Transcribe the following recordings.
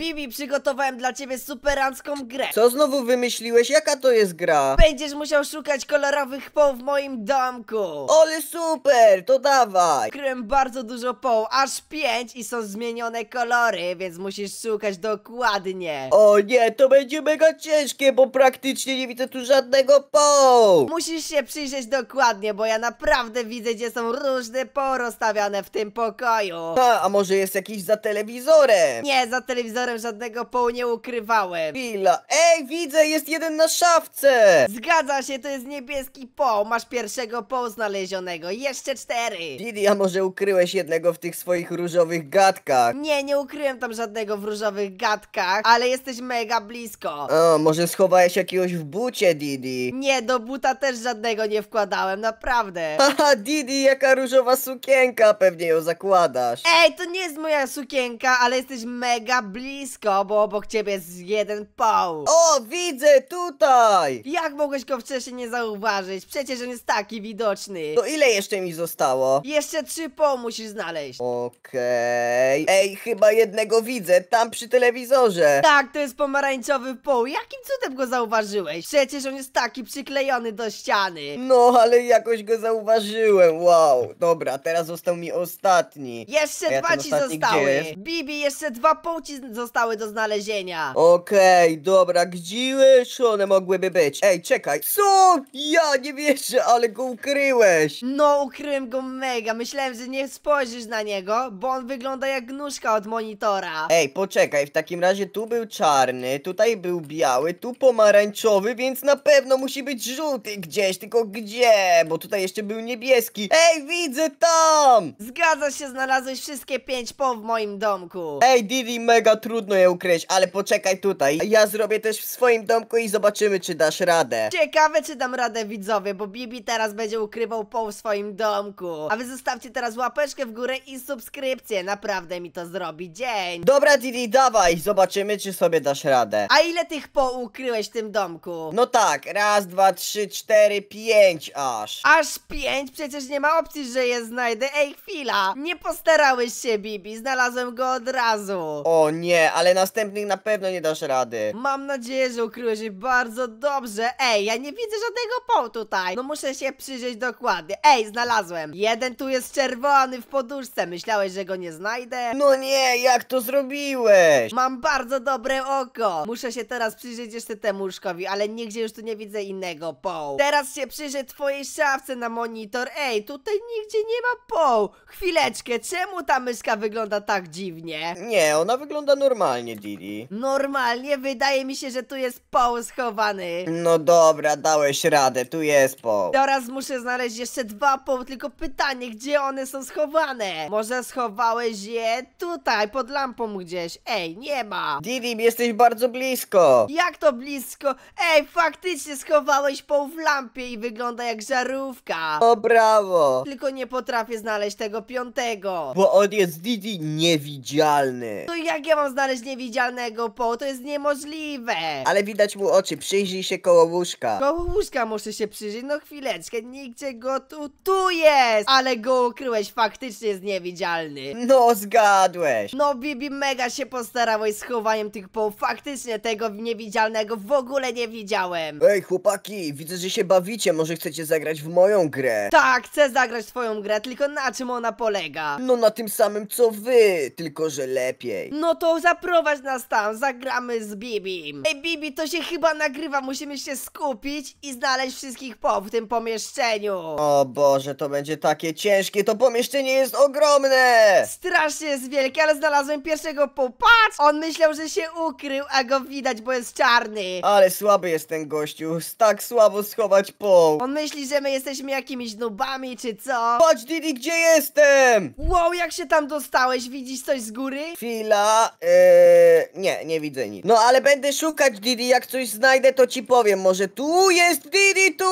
Bibi, przygotowałem dla ciebie superancką grę. Co znowu wymyśliłeś? Jaka to jest gra? Będziesz musiał szukać kolorowych połów w moim domku. Ole super, to dawaj. Kryłem bardzo dużo połów, aż pięć i są zmienione kolory, więc musisz szukać dokładnie. O nie, to będzie mega ciężkie, bo praktycznie nie widzę tu żadnego poł. Musisz się przyjrzeć dokładnie, bo ja naprawdę widzę, gdzie są różne poły rozstawiane w tym pokoju. Ha, a może jest jakiś za telewizorem? Nie, za telewizorem żadnego połu nie ukrywałem. Chwila. Ej, widzę, jest jeden na szafce! Zgadza się, to jest niebieski poł. Masz pierwszego poł znalezionego. Jeszcze cztery. Didi, a może ukryłeś jednego w tych swoich różowych gadkach? Nie, nie ukryłem tam żadnego w różowych gadkach, ale jesteś mega blisko. O, może schowałeś jakiegoś w bucie, Didi? Nie, do buta też żadnego nie wkładałem, naprawdę. Haha, Didi, jaka różowa sukienka, pewnie ją zakładasz. Ej, to nie jest moja sukienka, ale jesteś mega blisko blisko, bo obok ciebie jest jeden poł. O, widzę tutaj! Jak mogłeś go wcześniej nie zauważyć? Przecież on jest taki widoczny. To ile jeszcze mi zostało? Jeszcze trzy poł musisz znaleźć. Okej. Ej, chyba jednego widzę, tam przy telewizorze. Tak, to jest pomarańczowy poł. Jakim cudem go zauważyłeś? Przecież on jest taki przyklejony do ściany. No, ale jakoś go zauważyłem, wow. Dobra, teraz został mi ostatni. Jeszcze ja dwa ci zostały. Bibi, jeszcze dwa pół ci zostały zostały do znalezienia. Okej, dobra, gdzie jeszcze one mogłyby być? Ej, czekaj. Co? Ja nie wierzę, ale go ukryłeś. No, ukryłem go mega. Myślałem, że nie spojrzysz na niego, bo on wygląda jak gnuszka od monitora. Ej, poczekaj, w takim razie tu był czarny, tutaj był biały, tu pomarańczowy, więc na pewno musi być żółty gdzieś, tylko gdzie? Bo tutaj jeszcze był niebieski. Ej, widzę tam! Zgadza się, znalazłeś wszystkie pięć po w moim domku. Ej, Didi, mega trudno trudno je ukryć, ale poczekaj tutaj. Ja zrobię też w swoim domku i zobaczymy, czy dasz radę. Ciekawe, czy dam radę widzowie, bo Bibi teraz będzie ukrywał pół w swoim domku. A wy zostawcie teraz łapeczkę w górę i subskrypcję, naprawdę mi to zrobi dzień. Dobra Didi, dawaj, zobaczymy, czy sobie dasz radę. A ile tych pół ukryłeś w tym domku? No tak, raz, dwa, trzy, cztery, pięć aż. Aż pięć? Przecież nie ma opcji, że je znajdę. Ej, chwila, nie postarałeś się Bibi, znalazłem go od razu. O nie, ale następnych na pewno nie dasz rady. Mam nadzieję, że ukryłeś się bardzo dobrze. Ej, ja nie widzę żadnego połu tutaj. No muszę się przyjrzeć dokładnie. Ej, znalazłem. Jeden tu jest czerwony w poduszce. Myślałeś, że go nie znajdę? No nie, jak to zrobiłeś? Mam bardzo dobre oko. Muszę się teraz przyjrzeć jeszcze temu łóżkowi, ale nigdzie już tu nie widzę innego połu. Teraz się przyjrzę twojej szafce na monitor. Ej, tutaj nigdzie nie ma połu. Chwileczkę, czemu ta myszka wygląda tak dziwnie? Nie, ona wygląda normalnie normalnie, Didi. Normalnie wydaje mi się, że tu jest poł schowany. No dobra, dałeś radę, tu jest poł. Teraz muszę znaleźć jeszcze dwa poł tylko pytanie, gdzie one są schowane? Może schowałeś je tutaj, pod lampą gdzieś. Ej, nie ma. Didi, jesteś bardzo blisko. Jak to blisko? Ej, faktycznie schowałeś poł w lampie i wygląda jak żarówka. O, brawo. Tylko nie potrafię znaleźć tego piątego. Bo on jest Didi niewidzialny. To no jak ja mam znaleźć znaleźć niewidzialnego Po, to jest niemożliwe. Ale widać mu oczy, przyjrzyj się koło łóżka. Koło łóżka muszę się przyjrzeć, no chwileczkę, nigdzie go tu, tu jest! Ale go ukryłeś, faktycznie jest niewidzialny. No, zgadłeś. No, Bibi mega się postarałeś z chowaniem tych po faktycznie tego niewidzialnego w ogóle nie widziałem. Ej, chłopaki, widzę, że się bawicie, może chcecie zagrać w moją grę. Tak, chcę zagrać twoją grę, tylko na czym ona polega? No, na tym samym co wy, tylko że lepiej. No to za zaprowadź nas tam, zagramy z Bibim. Ej Bibi, to się chyba nagrywa, musimy się skupić i znaleźć wszystkich po w tym pomieszczeniu. O Boże, to będzie takie ciężkie, to pomieszczenie jest ogromne! Strasznie jest wielkie, ale znalazłem pierwszego Patrz, On myślał, że się ukrył, a go widać, bo jest czarny. Ale słaby jest ten gościu, tak słabo schować po. On myśli, że my jesteśmy jakimiś nubami czy co. Patrz Didi, gdzie jestem? Wow, jak się tam dostałeś? Widzisz coś z góry? Chwila, e, Eee, nie, nie widzę nic. No ale będę szukać Didi, jak coś znajdę to ci powiem, może tu jest Didi, tu!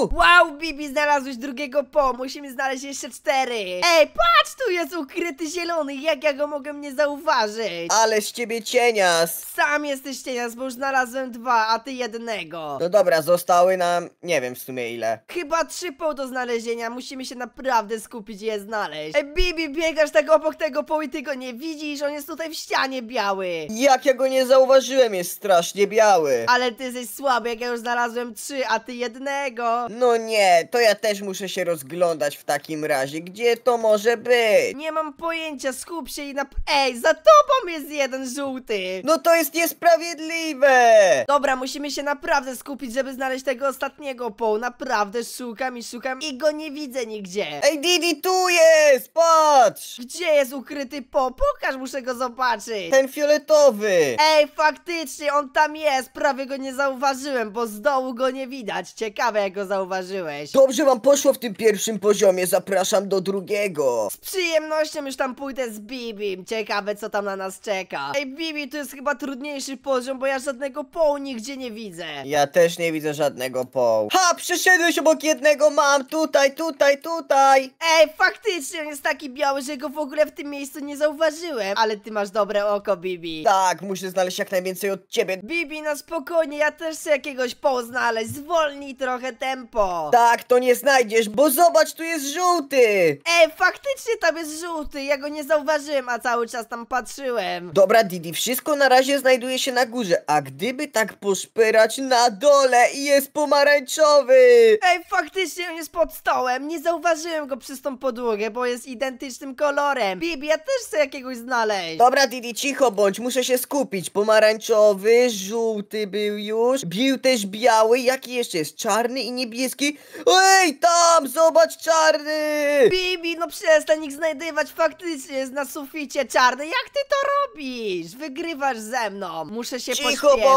Wow, Bibi, znalazłeś drugiego Po, musimy znaleźć jeszcze cztery. Ej, patrz, tu jest ukryty zielony, jak ja go mogę nie zauważyć? Ale z ciebie cienias. Sam jesteś cienias, bo już znalazłem dwa, a ty jednego. No dobra, zostały nam, nie wiem w sumie ile. Chyba trzy Po do znalezienia, musimy się naprawdę skupić i je znaleźć. Ej, Bibi, biegasz tak obok tego Po i ty go nie widzisz, on jest tutaj w ścianie, biały. Jak ja go nie zauważyłem, jest strasznie biały. Ale ty jesteś słaby, jak ja już znalazłem trzy, a ty jednego. No nie, to ja też muszę się rozglądać w takim razie. Gdzie to może być? Nie mam pojęcia, skup się i na... Ej, za tobą jest jeden żółty. No to jest niesprawiedliwe. Dobra, musimy się naprawdę skupić, żeby znaleźć tego ostatniego po. Naprawdę szukam i szukam i go nie widzę nigdzie. Ej, Didi, tu jest! Patrz! Gdzie jest ukryty Po? Pokaż, muszę go zobaczyć ten fioletowy! Ej, faktycznie, on tam jest! Prawie go nie zauważyłem, bo z dołu go nie widać. Ciekawe, jak go zauważyłeś. Dobrze wam poszło w tym pierwszym poziomie, zapraszam do drugiego. Z przyjemnością już tam pójdę z Bibim. Ciekawe, co tam na nas czeka. Ej, Bibi, to jest chyba trudniejszy poziom, bo ja żadnego połu nigdzie nie widzę. Ja też nie widzę żadnego połu. Ha, przeszedłeś obok jednego, mam! Tutaj, tutaj, tutaj! Ej, faktycznie, on jest taki biały, że go w ogóle w tym miejscu nie zauważyłem. Ale ty masz dobre oko spoko, Bibi. Tak, muszę znaleźć jak najwięcej od ciebie. Bibi, no spokojnie, ja też chcę jakiegoś poł znaleźć. Zwolnij trochę tempo. Tak, to nie znajdziesz, bo zobacz, tu jest żółty. Ej, faktycznie tam jest żółty, ja go nie zauważyłem, a cały czas tam patrzyłem. Dobra, Didi, wszystko na razie znajduje się na górze, a gdyby tak poszperać na dole i jest pomarańczowy. Ej, faktycznie on jest pod stołem, nie zauważyłem go przez tą podłogę, bo jest identycznym kolorem. Bibi, ja też chcę jakiegoś znaleźć. Dobra, Didi, cicho cicho bądź, muszę się skupić. Pomarańczowy, żółty był już. Bił też biały. Jaki jeszcze jest? Czarny i niebieski? Ej, tam! Zobacz czarny! Bibi, no przestań ich znajdywać. Faktycznie jest na suficie czarny. Jak ty to robisz? Wygrywasz ze mną. Muszę się Cicho pośpieszyć.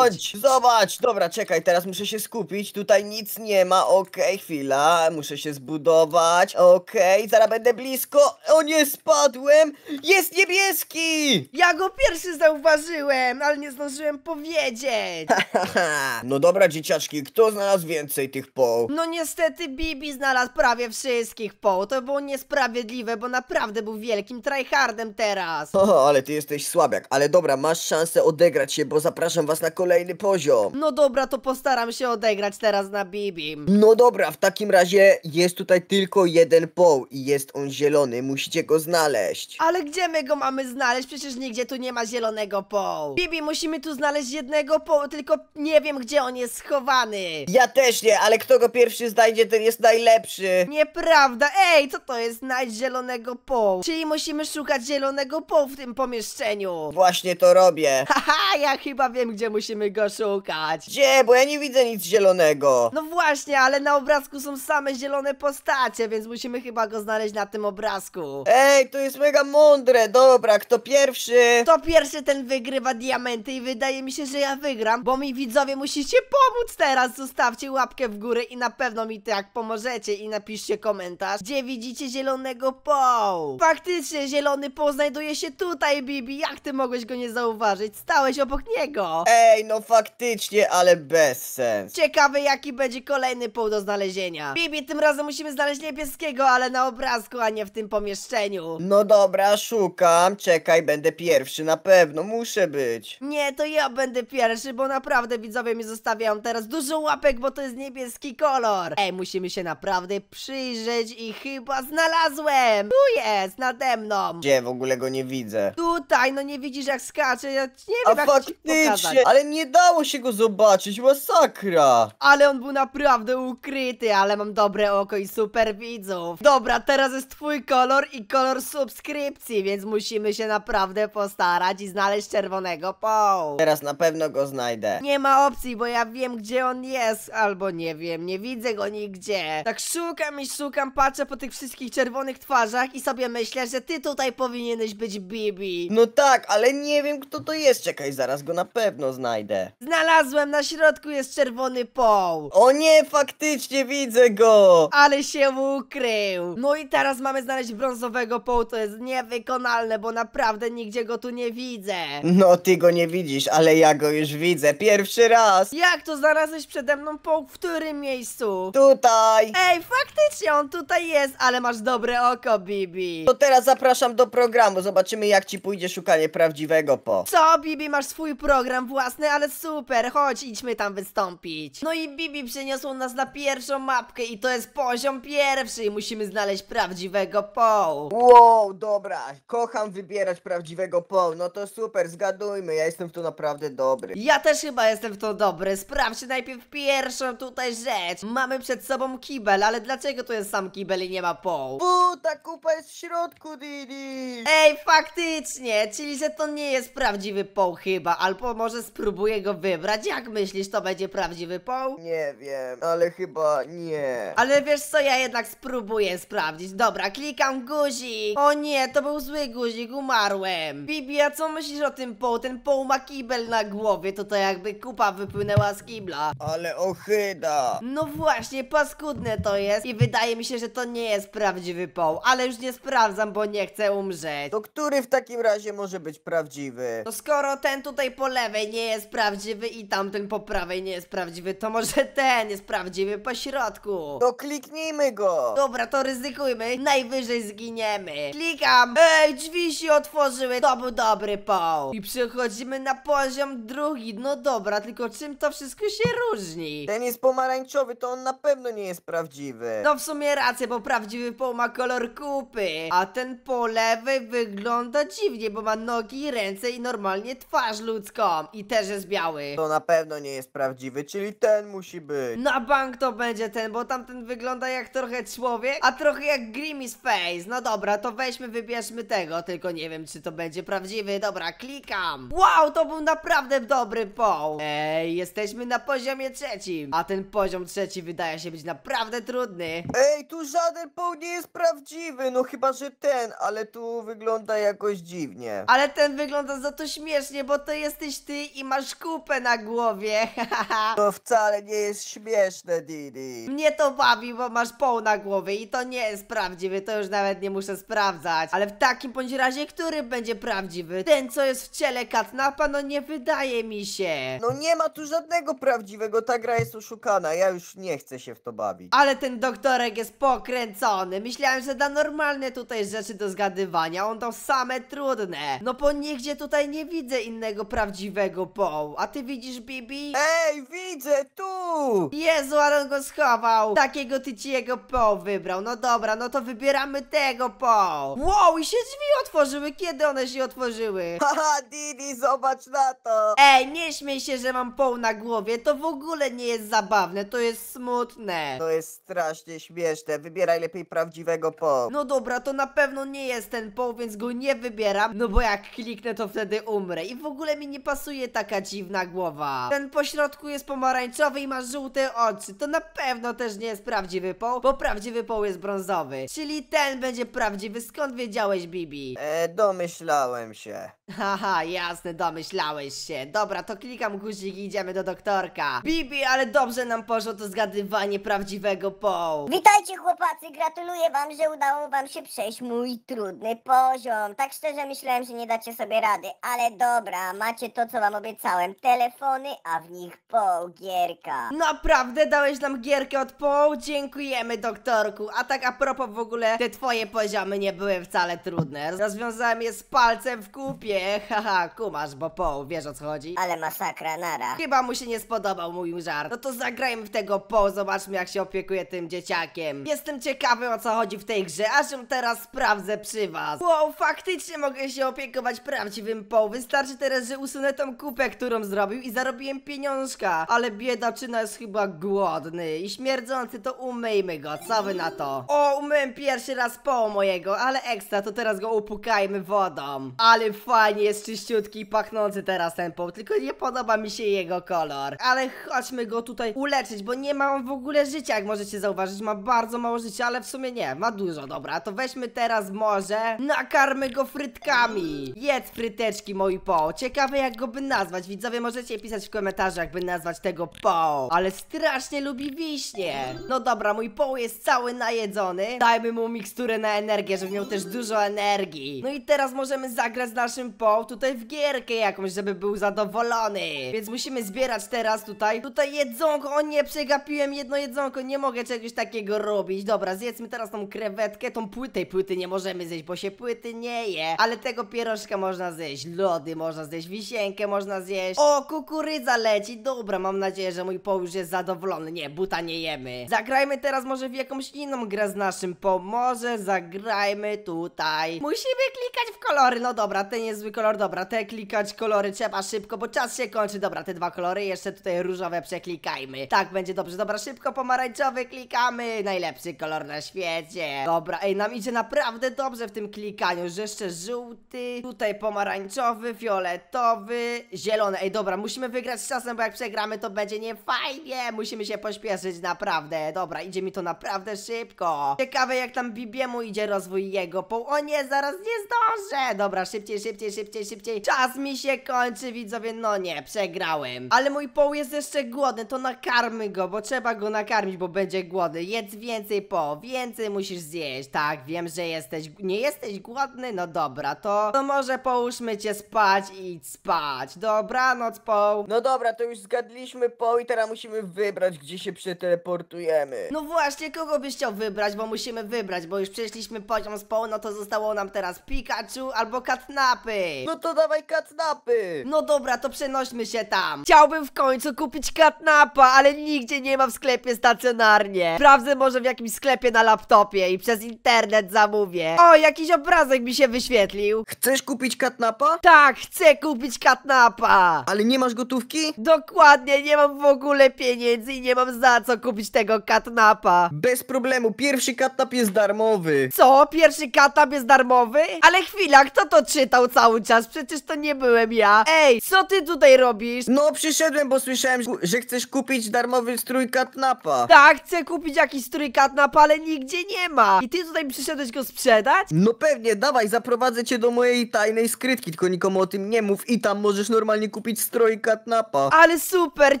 bądź! Zobacz! Dobra, czekaj, teraz muszę się skupić. Tutaj nic nie ma. Okej, chwila. Muszę się zbudować. Okej, zaraz będę blisko. O nie, spadłem! Jest niebieski! Jak go pierwszy zauważyłem, ale nie zdążyłem powiedzieć. no dobra dzieciaczki, kto znalazł więcej tych poł? No niestety Bibi znalazł prawie wszystkich poł. To było niesprawiedliwe, bo naprawdę był wielkim tryhardem teraz. O, ale ty jesteś słabiak, ale dobra, masz szansę odegrać się, bo zapraszam was na kolejny poziom. No dobra, to postaram się odegrać teraz na Bibi. No dobra, w takim razie jest tutaj tylko jeden poł i jest on zielony, musicie go znaleźć. Ale gdzie my go mamy znaleźć? Przecież nigdzie tu nie ma zielonego poł. Bibi, musimy tu znaleźć jednego poł, tylko nie wiem, gdzie on jest schowany. Ja też nie, ale kto go pierwszy znajdzie, ten jest najlepszy. Nieprawda, ej, co to jest znajdź zielonego poł? Czyli musimy szukać zielonego poł w tym pomieszczeniu. Właśnie to robię. Haha, ja chyba wiem, gdzie musimy go szukać. Gdzie? Bo ja nie widzę nic zielonego. No właśnie, ale na obrazku są same zielone postacie, więc musimy chyba go znaleźć na tym obrazku. Ej, to jest mega mądre. Dobra, kto pierwszy? To pierwszy ten wygrywa diamenty i wydaje mi się, że ja wygram, bo mi widzowie musicie pomóc teraz. Zostawcie łapkę w górę i na pewno mi tak pomożecie i napiszcie komentarz, gdzie widzicie zielonego poł. Faktycznie zielony poł znajduje się tutaj, Bibi. Jak ty mogłeś go nie zauważyć? Stałeś obok niego. Ej, no faktycznie, ale bez sens. Ciekawe jaki będzie kolejny pół do znalezienia. Bibi, tym razem musimy znaleźć niebieskiego, ale na obrazku, a nie w tym pomieszczeniu. No dobra, szukam. Czekaj, będę pierwszy pierwszy, na pewno, muszę być. Nie, to ja będę pierwszy, bo naprawdę widzowie mi zostawiają teraz dużo łapek, bo to jest niebieski kolor. Ej, musimy się naprawdę przyjrzeć i chyba znalazłem. Tu jest, nade mną. Gdzie, w ogóle go nie widzę. Tutaj, no nie widzisz jak skacze, ja nie A wiem jak faktycznie, ale nie dało się go zobaczyć, masakra. Ale on był naprawdę ukryty, ale mam dobre oko i super widzów. Dobra, teraz jest twój kolor i kolor subskrypcji, więc musimy się naprawdę postarać postarać i znaleźć czerwonego poł. Teraz na pewno go znajdę. Nie ma opcji, bo ja wiem gdzie on jest, albo nie wiem, nie widzę go nigdzie. Tak szukam i szukam, patrzę po tych wszystkich czerwonych twarzach i sobie myślę, że ty tutaj powinieneś być Bibi. No tak, ale nie wiem kto to jest, czekaj, zaraz go na pewno znajdę. Znalazłem, na środku jest czerwony poł. O nie, faktycznie widzę go. Ale się ukrył. No i teraz mamy znaleźć brązowego poł, to jest niewykonalne, bo naprawdę nigdzie go tu tu nie widzę. No ty go nie widzisz, ale ja go już widzę. Pierwszy raz. Jak to znalazłeś przede mną po którym miejscu? Tutaj. Ej, faktycznie on tutaj jest, ale masz dobre oko, Bibi. To teraz zapraszam do programu. Zobaczymy jak ci pójdzie szukanie prawdziwego po. Co, Bibi, masz swój program własny, ale super. Chodź, idźmy tam wystąpić. No i Bibi przeniosło nas na pierwszą mapkę i to jest poziom pierwszy i musimy znaleźć prawdziwego po. Wow, dobra. Kocham wybierać prawdziwego po no to super, zgadujmy, ja jestem w to naprawdę dobry. Ja też chyba jestem w to dobry. Sprawdźcie najpierw pierwszą tutaj rzecz. Mamy przed sobą kibel, ale dlaczego tu jest sam kibel i nie ma poł? Bu, ta kupa jest w środku, Didi! Ej, faktycznie, czyli że to nie jest prawdziwy poł chyba, albo może spróbuję go wybrać. Jak myślisz, to będzie prawdziwy poł? Nie wiem, ale chyba nie. Ale wiesz co, ja jednak spróbuję sprawdzić. Dobra, klikam guzik. O nie, to był zły guzik, umarłem. Bibi Bibi, a co myślisz o tym Poł? Ten Poł ma kibel na głowie, to to jakby kupa wypłynęła z kibla. Ale ochyda. No właśnie, paskudne to jest i wydaje mi się, że to nie jest prawdziwy Poł, ale już nie sprawdzam, bo nie chcę umrzeć. To który w takim razie może być prawdziwy? No skoro ten tutaj po lewej nie jest prawdziwy i tamten po prawej nie jest prawdziwy, to może ten jest prawdziwy po środku. To kliknijmy go. Dobra, to ryzykujmy, najwyżej zginiemy. Klikam. Ej, drzwi się otworzyły, dobra znowu dobry poł. I przechodzimy na poziom drugi. No dobra, tylko czym to wszystko się różni? Ten jest pomarańczowy, to on na pewno nie jest prawdziwy. No w sumie rację, bo prawdziwy poł ma kolor kupy. A ten po lewej wygląda dziwnie, bo ma nogi, ręce i normalnie twarz ludzką. I też jest biały. To na pewno nie jest prawdziwy, czyli ten musi być. Na bank to będzie ten, bo tamten wygląda jak trochę człowiek, a trochę jak Grimmy's Face. No dobra, to weźmy, wybierzmy tego, tylko nie wiem, czy to będzie prawdziwy prawdziwy, dobra, klikam. Wow, to był naprawdę dobry poł. Ej, jesteśmy na poziomie trzecim. A ten poziom trzeci wydaje się być naprawdę trudny. Ej, tu żaden poł nie jest prawdziwy, no chyba, że ten, ale tu wygląda jakoś dziwnie. Ale ten wygląda za to śmiesznie, bo to jesteś ty i masz kupę na głowie. to wcale nie jest śmieszne, Didi. Mnie to bawi, bo masz poł na głowie i to nie jest prawdziwy, to już nawet nie muszę sprawdzać. Ale w takim bądź razie, który będzie prawdziwy? prawdziwy. Ten, co jest w ciele Katnapa, no nie wydaje mi się. No nie ma tu żadnego prawdziwego, ta gra jest oszukana, ja już nie chcę się w to bawić. Ale ten doktorek jest pokręcony, myślałem, że da normalne tutaj rzeczy do zgadywania, on to same trudne. No po nigdzie tutaj nie widzę innego prawdziwego Poł. A ty widzisz Bibi? Ej, widzę, tu! Jezu, ale on go schował. Takiego ty ci jego Poł wybrał. No dobra, no to wybieramy tego Poł. Wow, i się drzwi otworzyły, kiedy one się otworzyły? otworzyły. Haha, Didi, zobacz na to. Ej, nie śmiej się, że mam poł na głowie. To w ogóle nie jest zabawne, to jest smutne. To jest strasznie śmieszne. Wybieraj lepiej prawdziwego po. No dobra, to na pewno nie jest ten poł, więc go nie wybieram. No bo jak kliknę, to wtedy umrę. I w ogóle mi nie pasuje taka dziwna głowa. Ten pośrodku jest pomarańczowy i ma żółte oczy. To na pewno też nie jest prawdziwy poł, bo prawdziwy poł jest brązowy. Czyli ten będzie prawdziwy. Skąd wiedziałeś, Bibi? E, domyślałem domyślałem się. Haha, jasne, domyślałeś się. Dobra, to klikam guzik i idziemy do doktorka. Bibi, ale dobrze nam poszło to zgadywanie prawdziwego połu. Witajcie chłopacy, gratuluję wam, że udało wam się przejść mój trudny poziom. Tak szczerze myślałem, że nie dacie sobie rady, ale dobra, macie to co wam obiecałem. Telefony, a w nich poł gierka. Naprawdę dałeś nam gierkę od poł? Dziękujemy doktorku. A tak a propos w ogóle, te twoje poziomy nie były wcale trudne. Rozwiązałem je z palcem w kupie, haha, kumasz, bo po, wiesz o co chodzi? Ale masakra, nara. Chyba mu się nie spodobał mój żart. No to zagrajmy w tego po, zobaczmy jak się opiekuje tym dzieciakiem. Jestem ciekawy o co chodzi w tej grze, aż ją teraz sprawdzę przy was. Wow, faktycznie mogę się opiekować prawdziwym po. Wystarczy teraz, że usunę tą kupę, którą zrobił i zarobiłem pieniążka. Ale biedaczyna jest chyba głodny i śmierdzący, to umyjmy go, co wy na to? O, umyłem pierwszy raz po mojego, ale ekstra, to teraz go upukajmy wodą. A ale fajnie jest czyściutki i pachnący teraz ten pop, tylko nie podoba mi się jego kolor. Ale chodźmy go tutaj uleczyć, bo nie ma on w ogóle życia, jak możecie zauważyć, ma bardzo mało życia, ale w sumie nie, ma dużo, dobra, to weźmy teraz może, nakarmy go frytkami. Jedz fryteczki, mój po. Ciekawe jak go by nazwać, widzowie, możecie pisać w komentarzach, jakby nazwać tego po. Ale strasznie lubi wiśnie. No dobra, mój po jest cały najedzony, dajmy mu miksturę na energię, żeby miał też dużo energii. No i teraz możemy zagrać zagrać z naszym Po tutaj w gierkę jakąś, żeby był zadowolony. Więc musimy zbierać teraz tutaj. Tutaj jedzonko, o nie, przegapiłem jedno jedzonko, nie mogę czegoś takiego robić. Dobra, zjedzmy teraz tą krewetkę, tą płytę. Płyty nie możemy zjeść, bo się płyty nie je. Ale tego pierożka można zjeść, lody można zjeść, wisienkę można zjeść. O, kukurydza leci, dobra, mam nadzieję, że mój Po już jest zadowolony. Nie, buta nie jemy. Zagrajmy teraz może w jakąś inną grę z naszym Po. Może zagrajmy tutaj. Musimy klikać w kolory, no dobra dobra, ten niezły kolor, dobra, te klikać kolory trzeba szybko, bo czas się kończy, dobra, te dwa kolory, jeszcze tutaj różowe przeklikajmy, tak będzie dobrze, dobra, szybko pomarańczowy klikamy, najlepszy kolor na świecie, dobra, ej, nam idzie naprawdę dobrze w tym klikaniu, że jeszcze żółty, tutaj pomarańczowy, fioletowy, zielony, ej, dobra, musimy wygrać z czasem, bo jak przegramy to będzie niefajnie, musimy się pośpieszyć, naprawdę, dobra, idzie mi to naprawdę szybko, ciekawe jak tam Bibiemu idzie rozwój jego, po, o nie, zaraz nie zdążę, dobra, szybciej, szybciej, szybciej, szybciej. Czas mi się kończy, widzowie, no nie, przegrałem. Ale mój poł jest jeszcze głodny, to nakarmy go, bo trzeba go nakarmić, bo będzie głodny. Jedz więcej po, więcej musisz zjeść. Tak, wiem, że jesteś, nie jesteś głodny, no dobra, to, to może połóżmy cię spać i spać. Dobranoc, poł. No dobra, to już zgadliśmy poł i teraz musimy wybrać, gdzie się przeteleportujemy. No właśnie, kogo byś chciał wybrać, bo musimy wybrać, bo już przeszliśmy poziom z poł, no to zostało nam teraz Pikachu albo Kat katnapy! No to dawaj katnapy! No dobra, to przenośmy się tam. Chciałbym w końcu kupić katnapa, ale nigdzie nie ma w sklepie stacjonarnie. Sprawdzę może w jakimś sklepie na laptopie i przez internet zamówię. O, jakiś obrazek mi się wyświetlił. Chcesz kupić katnapa? Tak, chcę kupić katnapa! Ale nie masz gotówki? Dokładnie, nie mam w ogóle pieniędzy i nie mam za co kupić tego katnapa. Bez problemu, pierwszy katnap jest darmowy. Co? Pierwszy katnap jest darmowy? Ale chwila, kto to czytał cały czas, przecież to nie byłem ja. Ej, co ty tutaj robisz? No przyszedłem, bo słyszałem, że chcesz kupić darmowy strój katnapa. Tak, chcę kupić jakiś strój katnapa, ale nigdzie nie ma. I ty tutaj przyszedłeś go sprzedać? No pewnie, dawaj, zaprowadzę cię do mojej tajnej skrytki, tylko nikomu o tym nie mów i tam możesz normalnie kupić strój katnapa. Ale super,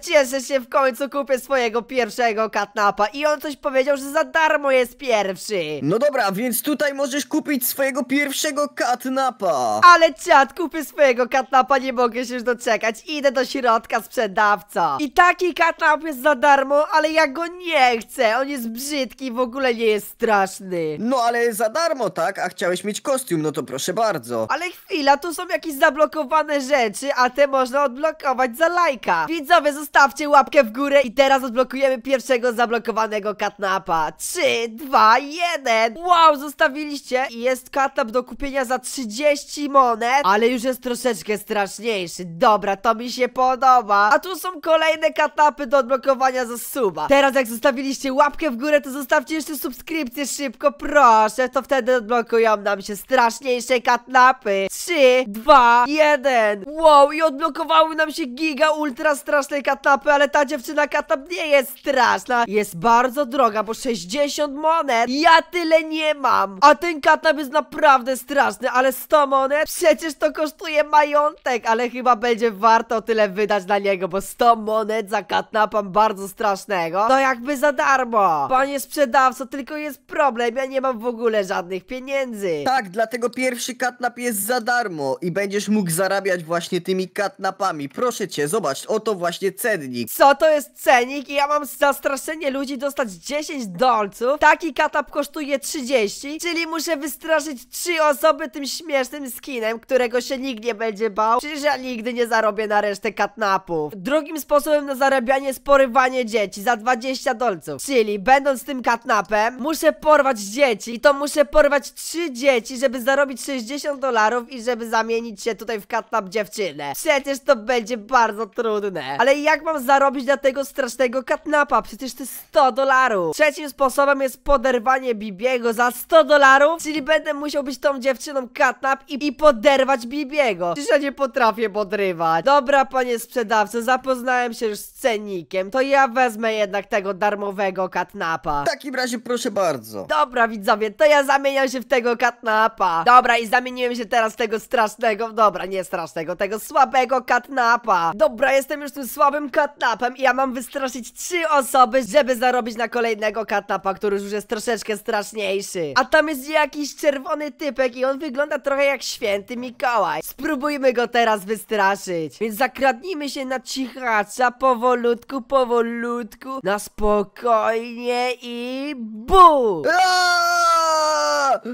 cieszę się, w końcu kupię swojego pierwszego katnapa i on coś powiedział, że za darmo jest pierwszy. No dobra, więc tutaj możesz kupić swojego pierwszego katnapa. Ale ciat, kupy swojego katnapa nie mogę się już doczekać. Idę do środka sprzedawca. I taki katnap jest za darmo, ale ja go nie chcę. On jest brzydki, w ogóle nie jest straszny. No ale za darmo, tak? A chciałeś mieć kostium, no to proszę bardzo. Ale chwila, tu są jakieś zablokowane rzeczy, a te można odblokować za lajka. Widzowie, zostawcie łapkę w górę i teraz odblokujemy pierwszego zablokowanego katnapa. 3, 2, 1. Wow, zostawiliście. I Jest katnap do kupienia za 30 30 monet, ale już jest troszeczkę straszniejszy. Dobra, to mi się podoba. A tu są kolejne katapy do odblokowania za suba. Teraz jak zostawiliście łapkę w górę, to zostawcie jeszcze subskrypcję szybko, proszę. To wtedy odblokują nam się straszniejsze katapy. 3, 2, 1. Wow, i odblokowały nam się giga ultra straszne katapy, ale ta dziewczyna katap nie jest straszna. Jest bardzo droga, bo 60 monet. Ja tyle nie mam. A ten katap jest naprawdę straszny, ale 100 monet Przecież to kosztuje majątek, ale chyba będzie warto tyle wydać na niego, bo 100 monet za katnapam bardzo strasznego, no jakby za darmo. Panie sprzedawco, tylko jest problem, ja nie mam w ogóle żadnych pieniędzy. Tak, dlatego pierwszy katnap jest za darmo i będziesz mógł zarabiać właśnie tymi katnapami. Proszę cię, zobacz, oto właśnie cennik. Co to jest cenik? ja mam zastraszenie ludzi dostać 10 dolców? Taki katap kosztuje 30, czyli muszę wystraszyć 3 osoby tym śmiesznym skinem, którego się nikt nie będzie bał, przecież ja nigdy nie zarobię na resztę katnapów. Drugim sposobem na zarabianie jest porywanie dzieci za 20 dolców. Czyli będąc tym katnapem, muszę porwać dzieci i to muszę porwać 3 dzieci, żeby zarobić 60 dolarów i żeby zamienić się tutaj w katnap dziewczynę. Przecież to będzie bardzo trudne. Ale jak mam zarobić dla tego strasznego katnapa? Przecież to 100 dolarów. Trzecim sposobem jest poderwanie Bibiego za 100 dolarów, czyli będę musiał być tą dziewczyną katnap i i, poderwać Bibiego. Czyż ja nie potrafię podrywać? Dobra, panie sprzedawco, zapoznałem się już z cennikiem, to ja wezmę jednak tego darmowego katnapa. W takim razie proszę bardzo. Dobra, widzowie, to ja zamieniam się w tego katnapa. Dobra, i zamieniłem się teraz w tego strasznego, dobra, nie strasznego, tego słabego katnapa. Dobra, jestem już tym słabym katnapem i ja mam wystraszyć trzy osoby, żeby zarobić na kolejnego katnapa, który już jest troszeczkę straszniejszy. A tam jest jakiś czerwony typek i on wygląda trochę jak jak święty Mikołaj. Spróbujmy go teraz wystraszyć. Więc zakradnijmy się na cichacza powolutku, powolutku, na spokojnie i BUM!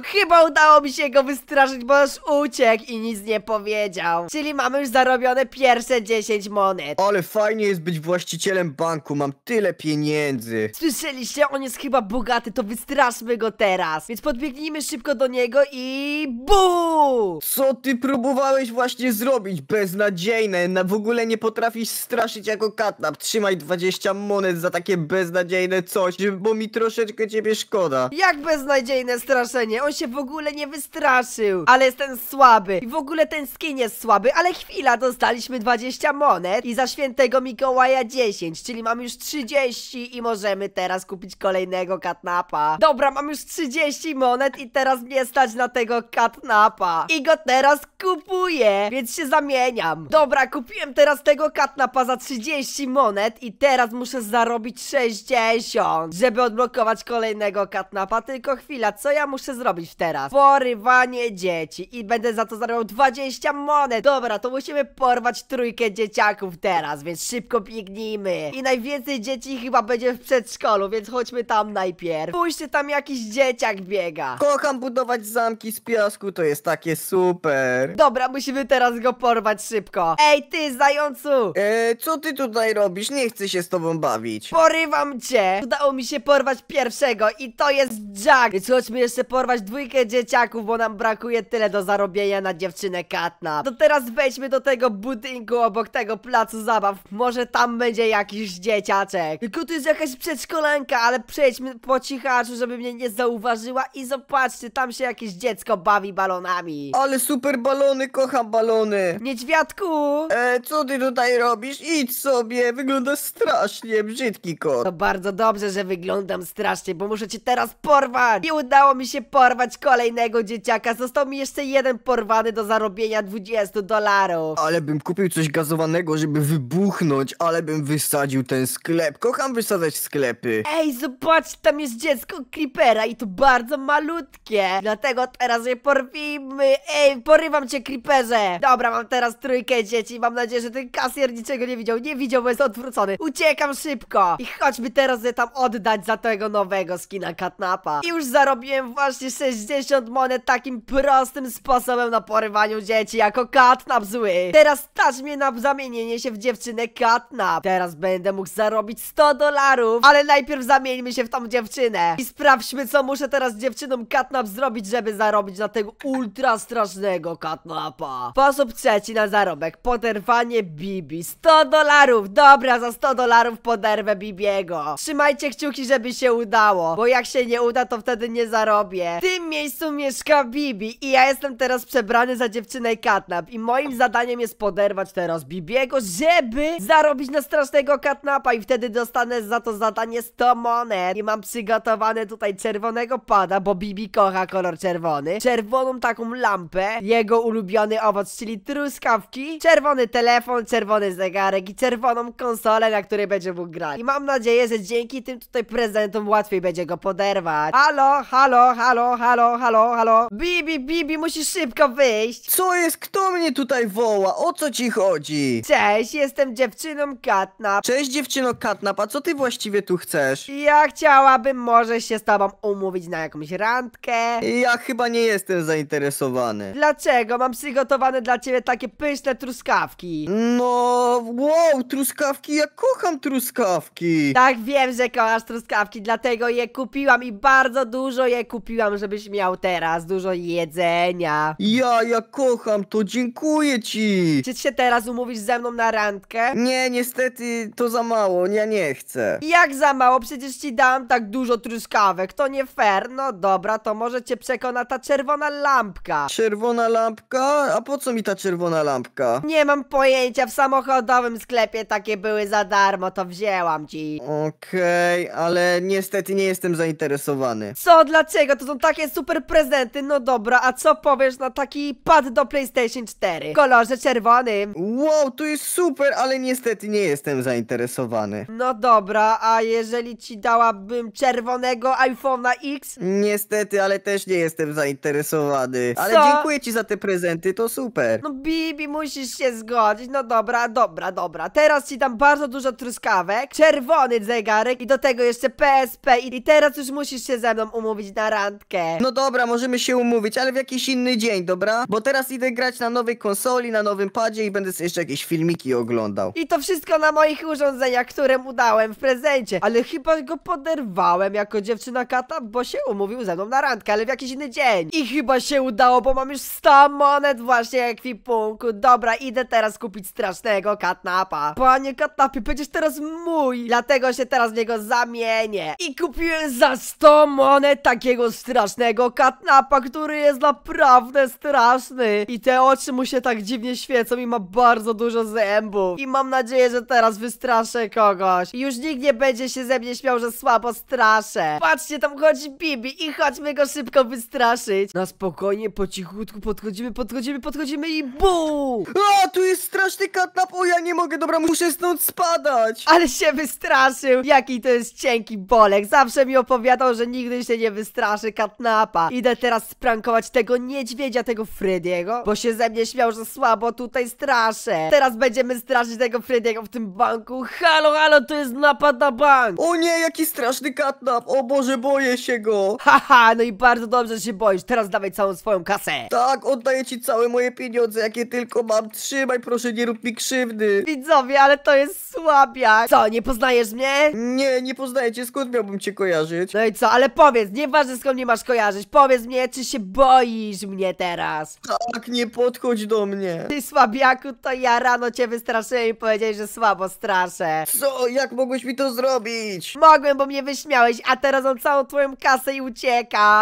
Chyba udało mi się go wystraszyć, bo już uciekł i nic nie powiedział. Czyli mamy już zarobione pierwsze 10 monet. Ale fajnie jest być właścicielem banku, mam tyle pieniędzy. Słyszeliście? On jest chyba bogaty, to wystraszmy go teraz. Więc podbiegnijmy szybko do niego i... buu! Co ty próbowałeś właśnie zrobić? Beznadziejne, na w ogóle nie potrafisz straszyć jako katnap. Trzymaj 20 monet za takie beznadziejne coś, bo mi troszeczkę ciebie szkoda. Jak beznadziejne straszenie? mnie, on się w ogóle nie wystraszył. Ale jestem słaby. I w ogóle ten skin jest słaby, ale chwila, dostaliśmy 20 monet i za świętego Mikołaja 10, czyli mam już 30 i możemy teraz kupić kolejnego katnapa. Dobra, mam już 30 monet i teraz mnie stać na tego katnapa. I go teraz kupuję, więc się zamieniam. Dobra, kupiłem teraz tego katnapa za 30 monet i teraz muszę zarobić 60, żeby odblokować kolejnego katnapa. Tylko chwila, co ja muszę zrobić teraz. Porywanie dzieci i będę za to zarobił 20 monet. Dobra, to musimy porwać trójkę dzieciaków teraz, więc szybko biegnijmy. I najwięcej dzieci chyba będzie w przedszkolu, więc chodźmy tam najpierw. Pójście tam jakiś dzieciak biega. Kocham budować zamki z piasku, to jest takie super. Dobra, musimy teraz go porwać szybko. Ej, ty, zającu! Eee, co ty tutaj robisz? Nie chcę się z tobą bawić. Porywam cię! Udało mi się porwać pierwszego i to jest Jack! Więc chodźmy jeszcze porwać dawać dwójkę dzieciaków, bo nam brakuje tyle do zarobienia na dziewczynę Katna. To teraz wejdźmy do tego budynku obok tego placu zabaw. Może tam będzie jakiś dzieciaczek. Tylko to jest jakaś przedszkolanka, ale przejdźmy po cichaczu, żeby mnie nie zauważyła i zobaczcie, tam się jakieś dziecko bawi balonami. Ale super balony, kocham balony. Niedźwiadku! E, co ty tutaj robisz? Idź sobie, wyglądasz strasznie, brzydki kot. To bardzo dobrze, że wyglądam strasznie, bo muszę cię teraz porwać. Nie udało mi się porwać kolejnego dzieciaka. Został mi jeszcze jeden porwany do zarobienia 20 dolarów. Ale bym kupił coś gazowanego, żeby wybuchnąć, ale bym wysadził ten sklep. Kocham wysadzać sklepy. Ej, zobacz, tam jest dziecko Creepera i to bardzo malutkie. Dlatego teraz je porwijmy. Ej, porywam cię, Creeperze. Dobra, mam teraz trójkę dzieci. Mam nadzieję, że ten kasjer niczego nie widział. Nie widział, bo jest odwrócony. Uciekam szybko. I chodźmy teraz je tam oddać za tego nowego skina Katnapa. I już zarobiłem właśnie 60 monet takim prostym sposobem na porywaniu dzieci jako katnap zły. Teraz stać mnie na zamienienie się w dziewczynę katnap. Teraz będę mógł zarobić 100 dolarów, ale najpierw zamieńmy się w tą dziewczynę. I sprawdźmy co muszę teraz dziewczynom katnap zrobić, żeby zarobić na tego ultra strasznego katnapa. Sposób trzeci na zarobek. Poderwanie Bibi. 100 dolarów. Dobra, za 100 dolarów poderwę Bibiego. Trzymajcie kciuki, żeby się udało, bo jak się nie uda, to wtedy nie zarobię. W tym miejscu mieszka Bibi i ja jestem teraz przebrany za dziewczynę Katnap i moim zadaniem jest poderwać teraz Bibiego, żeby zarobić na strasznego Katnapa i wtedy dostanę za to zadanie 100 monet. I mam przygotowane tutaj czerwonego pada, bo Bibi kocha kolor czerwony, czerwoną taką lampę, jego ulubiony owoc, czyli truskawki, czerwony telefon, czerwony zegarek i czerwoną konsolę, na której będzie mógł grać. I mam nadzieję, że dzięki tym tutaj prezentom łatwiej będzie go poderwać. Halo, halo, halo, halo, halo, halo, halo. Bibi, Bibi, musisz szybko wyjść. Co jest? Kto mnie tutaj woła? O co ci chodzi? Cześć, jestem dziewczyną Katna. Cześć dziewczyno Katna, a co ty właściwie tu chcesz? Ja chciałabym może się z tobą umówić na jakąś randkę. Ja chyba nie jestem zainteresowany. Dlaczego? Mam przygotowane dla ciebie takie pyszne truskawki. No, wow, truskawki, ja kocham truskawki. Tak, wiem, że kochasz truskawki, dlatego je kupiłam i bardzo dużo je kupiłam chciałam, żebyś miał teraz dużo jedzenia. Ja, ja kocham to, dziękuję ci. Czy się teraz umówisz ze mną na randkę? Nie, niestety to za mało, ja nie chcę. Jak za mało? Przecież ci dałam tak dużo truskawek, to nie fair. No dobra, to może cię przekona ta czerwona lampka. Czerwona lampka? A po co mi ta czerwona lampka? Nie mam pojęcia, w samochodowym sklepie takie były za darmo, to wzięłam ci. Okej, ale niestety nie jestem zainteresowany. Co, dlaczego? To są takie super prezenty, no dobra, a co powiesz na taki pad do PlayStation 4 w kolorze czerwonym? Wow, to jest super, ale niestety nie jestem zainteresowany. No dobra, a jeżeli ci dałabym czerwonego iPhone'a X? Niestety, ale też nie jestem zainteresowany. Ale Co? dziękuję ci za te prezenty, to super. No Bibi, musisz się zgodzić. No dobra, dobra, dobra. Teraz ci dam bardzo dużo truskawek, czerwony zegarek i do tego jeszcze PSP i teraz już musisz się ze mną umówić na randkę. No dobra, możemy się umówić, ale w jakiś inny dzień, dobra? Bo teraz idę grać na nowej konsoli, na nowym padzie i będę jeszcze jakieś filmiki oglądał. I to wszystko na moich urządzeniach, które mu dałem w prezencie. Ale chyba go poderwałem jako dziewczyna kata, bo się umówił ze mną na randkę, ale w jakiś inny dzień. I chyba się udało, bo mam już 100 monet właśnie ekwipunku. Dobra, idę teraz kupić strasznego katnapa. Panie katnapie, będziesz teraz mój. Dlatego się teraz w niego zamienię. I kupiłem za 100 monet takiego strasznego strasznego katnapa, który jest naprawdę straszny. I te oczy mu się tak dziwnie świecą i ma bardzo dużo zębów. I mam nadzieję, że teraz wystraszę kogoś. I już nikt nie będzie się ze mnie śmiał, że słabo straszę. Patrzcie, tam chodzi Bibi i chodźmy go szybko wystraszyć. Na spokojnie, po cichutku podchodzimy, podchodzimy, podchodzimy i BUM! A, tu jest straszny katnap, o ja nie mogę, dobra, muszę stąd spadać. Ale się wystraszył. Jaki to jest cienki bolek. Zawsze mi opowiadał, że nigdy się nie wystraszy katnapa. Idę teraz sprankować tego niedźwiedzia, tego Frediego, bo się ze mnie śmiał, że słabo tutaj straszę. Teraz będziemy straszyć tego Frediego w tym banku. Halo, halo, to jest napad na bank! O nie, jaki straszny katnap! O Boże, boję się go! Haha, no i bardzo dobrze, że się boisz. Teraz dawaj całą swoją kasę. Tak, oddaję ci całe moje pieniądze, jakie tylko mam. Trzymaj, proszę, nie rób mi krzywdy. Widzowie, ale to jest słabiak. Co, nie poznajesz mnie? Nie, nie poznaję cię, skąd miałbym cię kojarzyć? No i co, ale powiedz, nieważne skąd nie ma masz kojarzyć? Powiedz mnie, czy się boisz mnie teraz? Tak, nie podchodź do mnie. Ty słabiaku, to ja rano cię wystraszyłem i powiedziałeś, że słabo straszę. Co? Jak mogłeś mi to zrobić? Mogłem, bo mnie wyśmiałeś, a teraz on całą twoją kasę i uciekam.